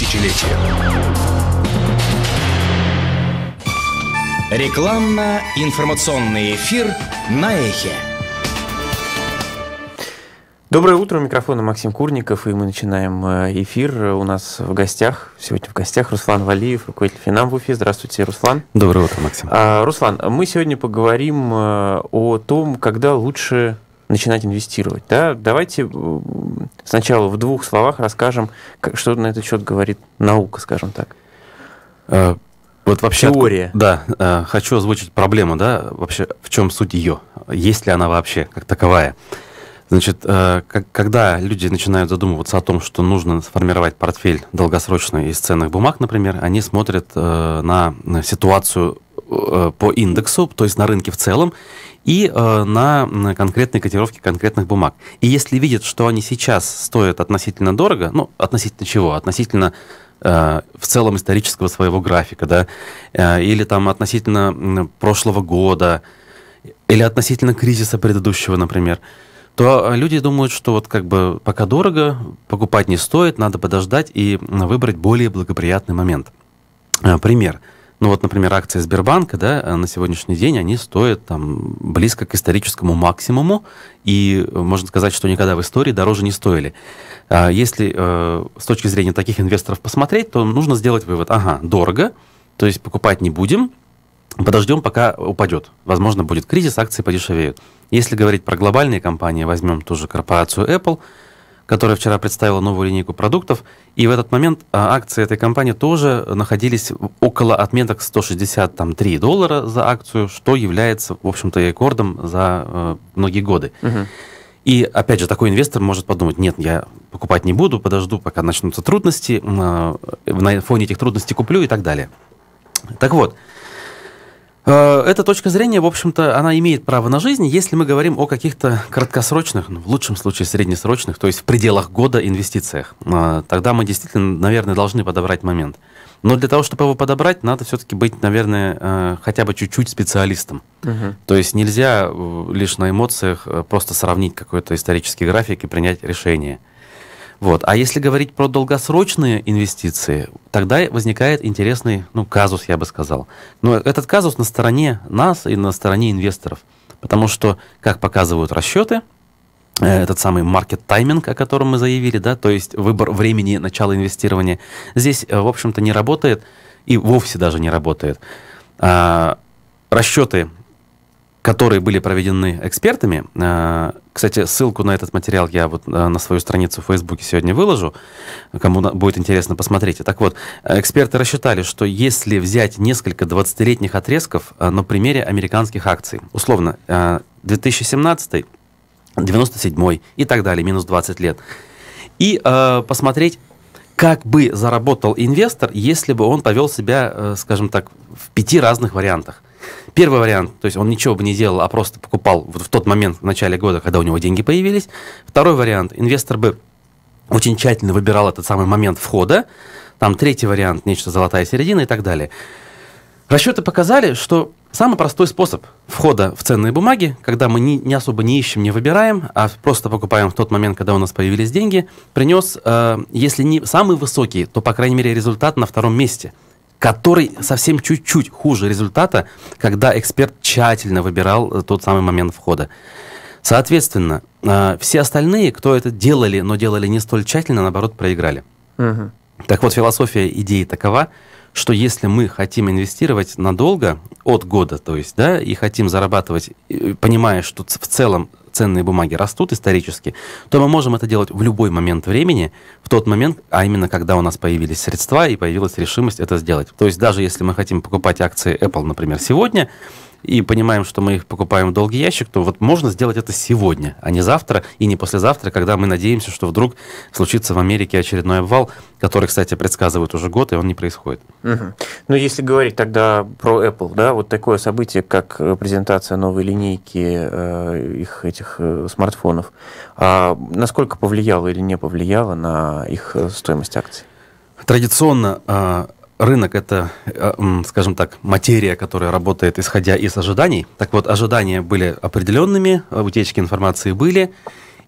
тысячелетия. Рекламно-информационный эфир на Эхе. Доброе утро, микрофон Максим Курников, и мы начинаем э, эфир. У нас в гостях, сегодня в гостях Руслан Валиев, руководитель Финам в Уфе. Здравствуйте, Руслан. Доброе утро, Максим. А, Руслан, мы сегодня поговорим э, о том, когда лучше начинать инвестировать. Да? Давайте э, сначала в двух словах расскажем, что на этот счет говорит наука, скажем так. Э, вот вообще, Теория. От, да, э, хочу озвучить проблему, да, вообще в чем суть ее, есть ли она вообще как таковая. Значит, когда люди начинают задумываться о том, что нужно сформировать портфель долгосрочный из ценных бумаг, например, они смотрят на, ситуацию по индексу, то есть на рынке в целом, и э, на, на конкретные котировки конкретных бумаг. И если видят, что они сейчас стоят относительно дорого, ну, относительно чего? Относительно э, в целом исторического своего графика, да, э, или там относительно прошлого года, или относительно кризиса предыдущего, например, то люди думают, что вот как бы пока дорого, покупать не стоит, надо подождать и выбрать более благоприятный момент. Э, пример. Ну вот, например, акции Сбербанка, да, э, на сегодняшний день они стоят там близко к историческому максимуму, и э, можно сказать, что никогда в истории дороже не стоили. А если э, с точки зрения таких инвесторов посмотреть, то нужно сделать вывод, ага, дорого, то есть покупать не будем, подождем, пока упадет. Возможно, будет кризис, акции подешевеют. Если говорить про глобальные компании, возьмем ту же корпорацию Apple – которая вчера представила новую линейку продуктов. И в этот момент а, акции этой компании тоже находились около отметок 163 доллара за акцию, что является, в общем-то, рекордом за э, многие годы. Угу. И опять же, такой инвестор может подумать, нет, я покупать не буду, подожду, пока начнутся трудности, а, на фоне этих трудностей куплю и так далее. Так вот, Э, эта точка зрения, в общем-то, она имеет право на жизнь, если мы говорим о каких-то краткосрочных, ну, в лучшем случае среднесрочных, то есть в пределах года инвестициях. Э, тогда мы действительно, наверное, должны подобрать момент. Но для того, чтобы его подобрать, надо все-таки быть, наверное, э, хотя бы чуть-чуть специалистом. Угу. То есть нельзя лишь на эмоциях просто сравнить какой-то исторический график и принять решение. Вот. А если говорить про долгосрочные инвестиции, тогда возникает интересный ну, казус, я бы сказал. Но этот казус на стороне нас и на стороне инвесторов. Потому что, как показывают расчеты, э, этот самый маркет тайминг, о котором мы заявили, да, то есть выбор времени начала инвестирования, здесь, э, в общем-то, не работает и вовсе даже не работает. А, расчеты которые были проведены экспертами. Э, кстати, ссылку на этот материал я вот э, на свою страницу в Фейсбуке сегодня выложу, кому будет интересно, посмотрите. Так вот, эксперты рассчитали, что если взять несколько 20-летних отрезков э, на примере американских акций, условно, 2017, 97 и так далее, минус 20 лет, и посмотреть, как бы заработал инвестор, если бы он повел себя, скажем так, в пяти разных вариантах. Первый вариант, то есть он ничего бы не делал, а просто покупал вот в тот момент, в начале года, когда у него деньги появились. Второй вариант, инвестор бы очень тщательно выбирал этот самый момент входа. Там третий вариант, нечто золотая середина и так далее. Расчеты показали, что самый простой способ входа в ценные бумаги, когда мы не, не особо не ищем, не выбираем, а просто покупаем в тот момент, когда у нас появились деньги, принес, э, если не самый высокий, то, по крайней мере, результат на втором месте – который совсем чуть-чуть хуже результата, когда эксперт тщательно выбирал э, тот самый момент входа. Соответственно, а, все остальные, кто это делали, но делали не столь тщательно, наоборот, проиграли. Угу. Так вот, философия идеи такова, что если мы хотим инвестировать надолго, от года, то есть, да, и хотим зарабатывать, понимая, что в целом ценные бумаги растут исторически, то мы можем это делать в любой момент времени, в тот момент, а именно когда у нас появились средства и появилась решимость это сделать. То есть даже если мы хотим покупать акции Apple, например, сегодня, и понимаем, что мы их покупаем в долгий ящик, то вот можно сделать это сегодня, а не завтра и не послезавтра, когда мы надеемся, что вдруг случится в Америке очередной обвал, который, кстати, предсказывают уже год, и он не происходит. Угу. Ну, если говорить тогда про Apple, да, вот такое событие, как э, презентация новой линейки э, их этих э, смартфонов, а насколько повлияло или не повлияло на их э, стоимость акций? Традиционно а, рынок это, э, скажем так, материя, которая работает исходя из ожиданий. Так вот, ожидания были определенными, утечки информации были.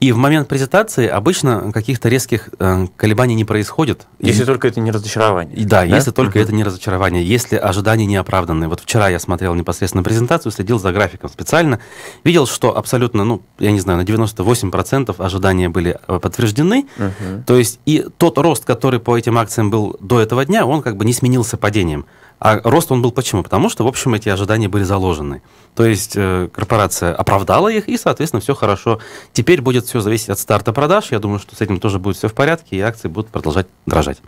И в момент презентации обычно каких-то резких э, колебаний не происходит. Если и, только это не разочарование. И, да, да, если только uh-huh. это не разочарование, если ожидания не оправданы. Вот вчера я смотрел непосредственно презентацию, следил за графиком специально, видел, что абсолютно, ну, я не знаю, на 98% ожидания были э, подтверждены. Uh-huh. То есть и тот рост, который по этим акциям был до этого дня, он как бы не сменился падением. А рост он был почему? Потому что, в общем, эти ожидания были заложены. То есть э, корпорация оправдала их, и, соответственно, все хорошо. Теперь будет все зависеть от старта продаж. Я думаю, что с этим тоже будет все в порядке, и акции будут продолжать дрожать.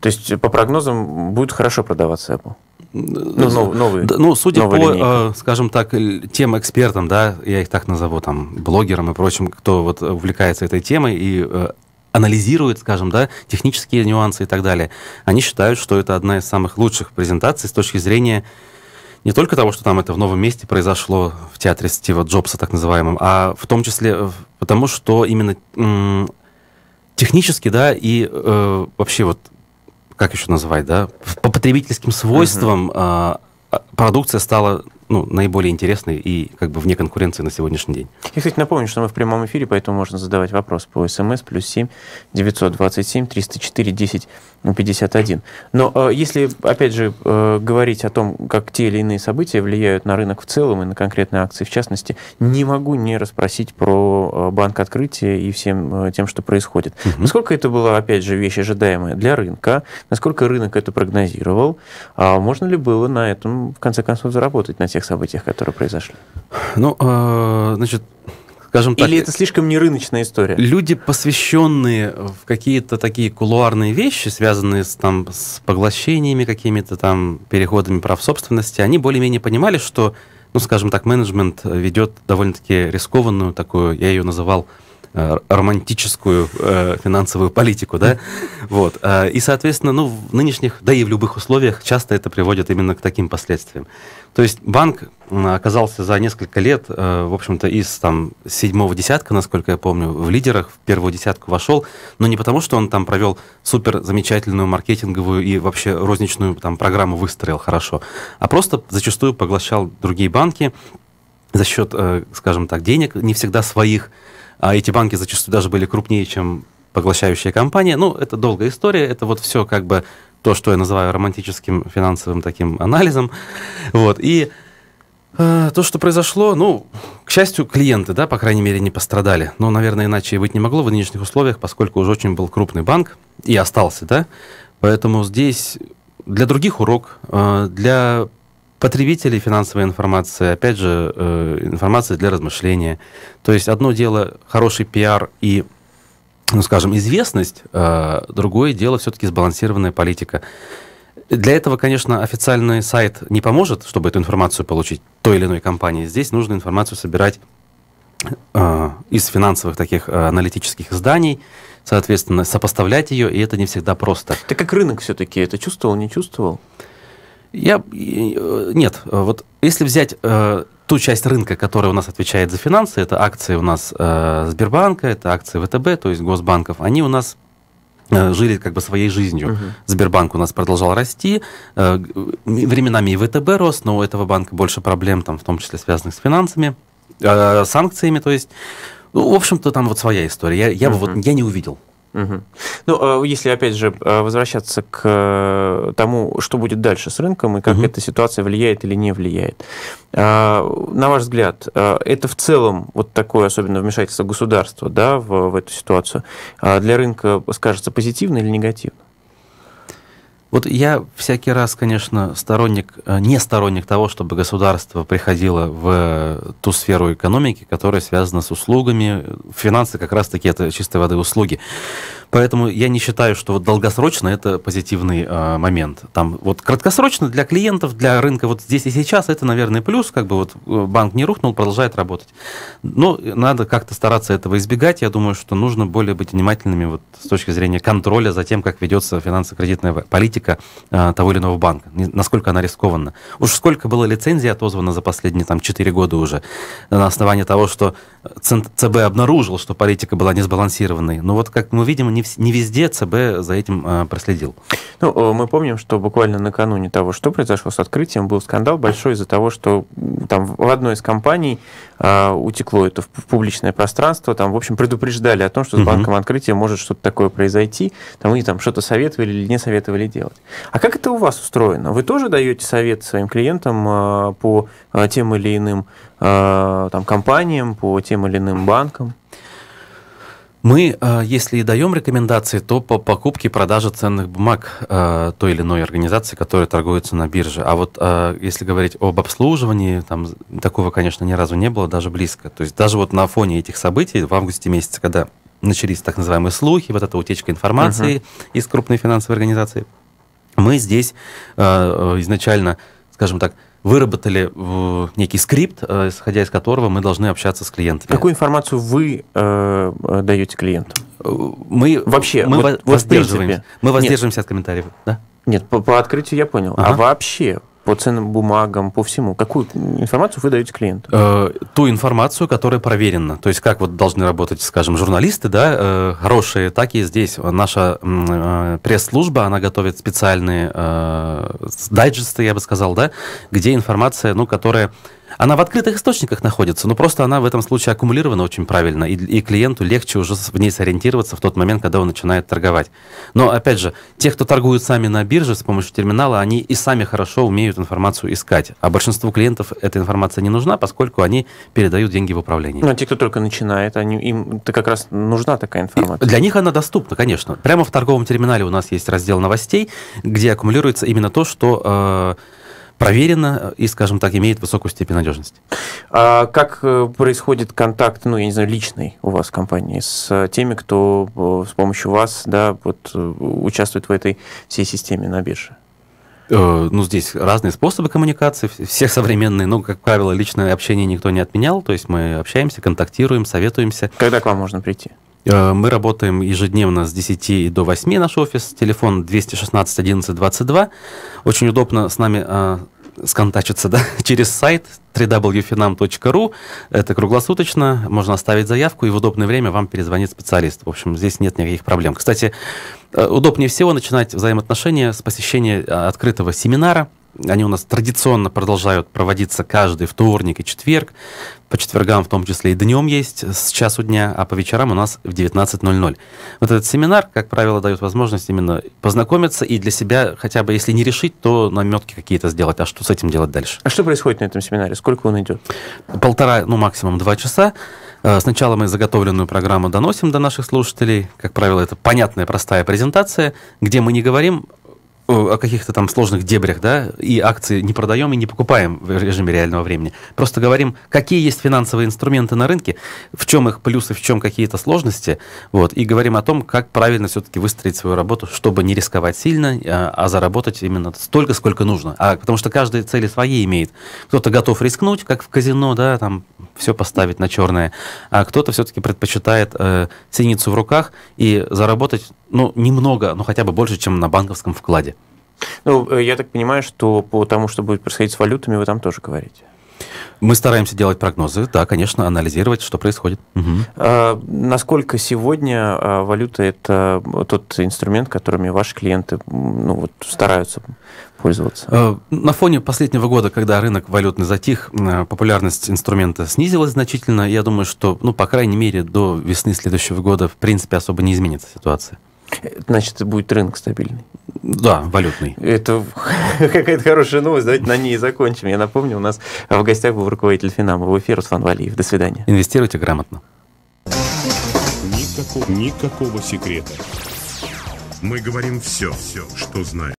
То есть, по прогнозам, будет хорошо продаваться Apple? Ну, ну, новые, ну судя новая по, линейка. Э, скажем так, тем экспертам, да, я их так назову, там, блогерам и прочим, кто вот увлекается этой темой и э, анализирует, скажем, да, технические нюансы и так далее. Они считают, что это одна из самых лучших презентаций с точки зрения не только того, что там это в новом месте произошло в театре Стива Джобса, так называемом, а в том числе э, потому, что именно м- технически, да, и э, вообще вот, как еще называть, да, по потребительским свойствам uh-huh. э, продукция стала ну, наиболее интересный и как бы вне конкуренции на сегодняшний день. Я, кстати, напомню, что мы в прямом эфире, поэтому можно задавать вопрос по смс плюс 7 927 304 10 51. Ну, Но э, если, опять же, э, говорить о том, как те или иные события влияют на рынок в целом и на конкретные акции в частности, не могу не расспросить про э, банк открытия и всем тем, что происходит. Угу. Насколько это была, опять же, вещь ожидаемая для рынка, насколько рынок это прогнозировал, а можно ли было на этом, в конце концов, заработать на тех событиях, которые произошли? Ну, значит, скажем так... Или э, это слишком нерыночная история? Люди, посвященные в какие-то такие кулуарные вещи, связанные с, там, с поглощениями какими-то там, переходами прав собственности, они более-менее понимали, что, ну, скажем так, менеджмент ведет довольно-таки рискованную такую, я ее называл, Э, романтическую э, финансовую политику, да, вот, а, и, соответственно, ну, в нынешних, да и в любых условиях часто это приводит именно к таким последствиям. То есть банк оказался за несколько лет, э, в общем-то, из там седьмого десятка, насколько я помню, в лидерах, в первую десятку вошел, но не потому, что он там провел супер замечательную маркетинговую и вообще розничную там программу выстроил хорошо, а просто зачастую поглощал другие банки, за счет, э, скажем так, денег, не всегда своих, а эти банки зачастую даже были крупнее, чем поглощающая компания. Ну, это долгая история, это вот все как бы то, что я называю романтическим финансовым таким анализом. Вот, и э, то, что произошло, ну, к счастью, клиенты, да, по крайней мере, не пострадали. Но, наверное, иначе и быть не могло в нынешних условиях, поскольку уже очень был крупный банк и остался, да. Поэтому здесь для других урок, э, для потребителей финансовой информации, опять же, э, информация для размышления. То есть одно дело хороший пиар и, ну, скажем, известность, э, другое дело все-таки сбалансированная политика. Для этого, конечно, официальный сайт не поможет, чтобы эту информацию получить той или иной компании. Здесь нужно информацию собирать а, из финансовых таких а, аналитических изданий, соответственно, сопоставлять ее, и это не всегда просто. Ты как рынок все-таки это чувствовал, не чувствовал? Я... Э, нет, э, вот если взять э, ту часть рынка, которая у нас отвечает за финансы, это акции у нас э, Сбербанка, это акции ВТБ, то есть госбанков, они у нас э, жили как бы своей жизнью. Угу. Сбербанк у нас продолжал расти, временами и ВТБ рос, но у этого банка больше проблем, там, в том числе связанных с финансами, санкциями, то есть, ну, в общем-то, там вот своя история. Я, я угу. бы вот, я не увидел Угу. Ну, а если опять же э, возвращаться к э, тому, что будет дальше с рынком и как угу. эта ситуация влияет или не влияет. Э, на ваш взгляд, это в целом вот такое, особенно вмешательство государства да, в, в эту ситуацию, для рынка скажется позитивно или негативно? Вот я всякий раз, конечно, сторонник, э, не сторонник того, чтобы государство приходило в э, ту сферу экономики, которая связана с услугами. Финансы как раз-таки это чистой воды услуги. Поэтому я не считаю, что вот долгосрочно это позитивный э, момент. Там вот краткосрочно для клиентов, для рынка вот здесь и сейчас это, наверное, плюс, как бы вот э, банк не рухнул, продолжает работать. Но надо как-то стараться этого избегать. Я думаю, что нужно более быть внимательными вот с точки зрения контроля за тем, как ведется финансово-кредитная политика э, того или иного банка, насколько она рискованна. Уж сколько было лицензий отозвано за последние там 4 года уже на основании того, что ЦБ обнаружил, что политика была несбалансированной. Но вот, как мы видим, не, везде ЦБ за этим а, проследил. Ну, э, мы помним, что буквально накануне того, что произошло с открытием, был скандал большой из-за того, что там в одной из компаний а, утекло это в публичное пространство, там, в общем, предупреждали о том, что с банком открытия может что-то такое произойти, там, и там что-то советовали или не советовали делать. А как это у вас устроено? Вы тоже даете совет своим клиентам а, по а, тем или иным а, там, компаниям, по тем тем или иным банком. Мы, э, если и даем рекомендации, то по покупке и продаже ценных бумаг э, той или иной организации, которая торгуется на бирже. А вот э, если говорить об обслуживании, там такого, конечно, ни разу не было, даже близко. То есть даже вот на фоне этих событий в августе месяце, когда начались так называемые слухи, вот эта утечка информации uh из крупной финансовой организации, мы здесь изначально, скажем так, выработали некий скрипт, э, исходя из которого мы должны общаться с клиентами. Какую информацию вы э, э даете клиенту? Э, мы вообще мы вот, воздерживаемся, мы воздерживаемся Нет. от комментариев, да? Нет, по, по открытию я понял. А ага. А вообще по ценным бумагам, по всему? Какую информацию вы даете клиенту? Э, ту информацию, которая проверена. То есть как вот должны работать, скажем, журналисты, да, э, хорошие, так и здесь. Наша э, пресс-служба, она готовит специальные э, дайджесты, я бы сказал, да, где информация, ну, которая она в открытых источниках находится, но просто она в этом случае аккумулирована очень правильно, и, и клиенту легче уже в ней сориентироваться в тот момент, когда он начинает торговать. Но, опять же, те, кто торгуют сами на бирже с помощью терминала, они и сами хорошо умеют информацию искать. А большинству клиентов эта информация не нужна, поскольку они передают деньги в управление. Ну, а те, кто только начинает, они, им -то как раз нужна такая информация. И для них она доступна, конечно. Прямо в торговом терминале у нас есть раздел новостей, где аккумулируется именно то, что... Э, проверено и, скажем так, имеет высокую степень надежности. А как э, происходит контакт, ну, я не знаю, личный у вас в компании с э, теми, кто э, с помощью вас, да, вот, участвует в этой всей системе на бирже? ну, здесь разные способы коммуникации, все современные, но, как правило, личное общение никто не отменял, то есть мы общаемся, контактируем, советуемся. Когда к вам можно прийти? Э, мы работаем ежедневно с 10 до 8 наш офис. Телефон 216 11 22. Очень удобно с нами э, сконтачиться да, через сайт www.finam.ru. Это круглосуточно, можно оставить заявку, и в удобное время вам перезвонит специалист. В общем, здесь нет никаких проблем. Кстати, э, удобнее всего начинать взаимоотношения с посещения открытого семинара – они у нас традиционно продолжают проводиться каждый вторник и четверг. По четвергам в том числе и днем есть с часу дня, а по вечерам у нас в 19.00. Вот этот семинар, как правило, дает возможность именно познакомиться и для себя хотя бы, если не решить, то наметки какие-то сделать. А что с этим делать дальше? А что происходит на этом семинаре? Сколько он идет? Полтора, ну максимум два часа. Э, сначала мы заготовленную программу доносим до наших слушателей. Как правило, это понятная, простая презентация, где мы не говорим Э, о каких-то там сложных дебрях, да, и акции не продаем и не покупаем в режиме реального времени. Просто говорим, какие есть финансовые инструменты на рынке, в чем их плюсы, в чем какие-то сложности, вот, и говорим о том, как правильно все-таки выстроить свою работу, чтобы не рисковать сильно, э, а, заработать именно столько, сколько нужно. А, потому что каждая цели свои имеет. Кто-то готов рискнуть, как в казино, да, там все поставить на черное, а кто-то все-таки предпочитает э, синицу в руках и заработать, ну, немного, но ну, хотя бы больше, чем на банковском вкладе. Ну, э, я так понимаю, что по тому, что будет происходить с валютами, вы там тоже говорите. Мы стараемся делать прогнозы, да, конечно, анализировать, что происходит. Угу. А, насколько сегодня а, валюта это тот инструмент, которыми ваши клиенты ну, вот, стараются пользоваться? Э, на фоне последнего года, когда рынок валютный затих, э, популярность инструмента снизилась значительно. Я думаю, что, ну, по крайней мере, до весны следующего года, в принципе, особо не изменится ситуация. Значит, будет рынок стабильный. Да, валютный. Это какая-то хорошая новость. Давайте на ней закончим. Я напомню, у нас в гостях был руководитель Финама в эфире Руслан Валиев. До свидания. Инвестируйте грамотно. Никакого, никакого секрета. Мы говорим все, все, что знаем.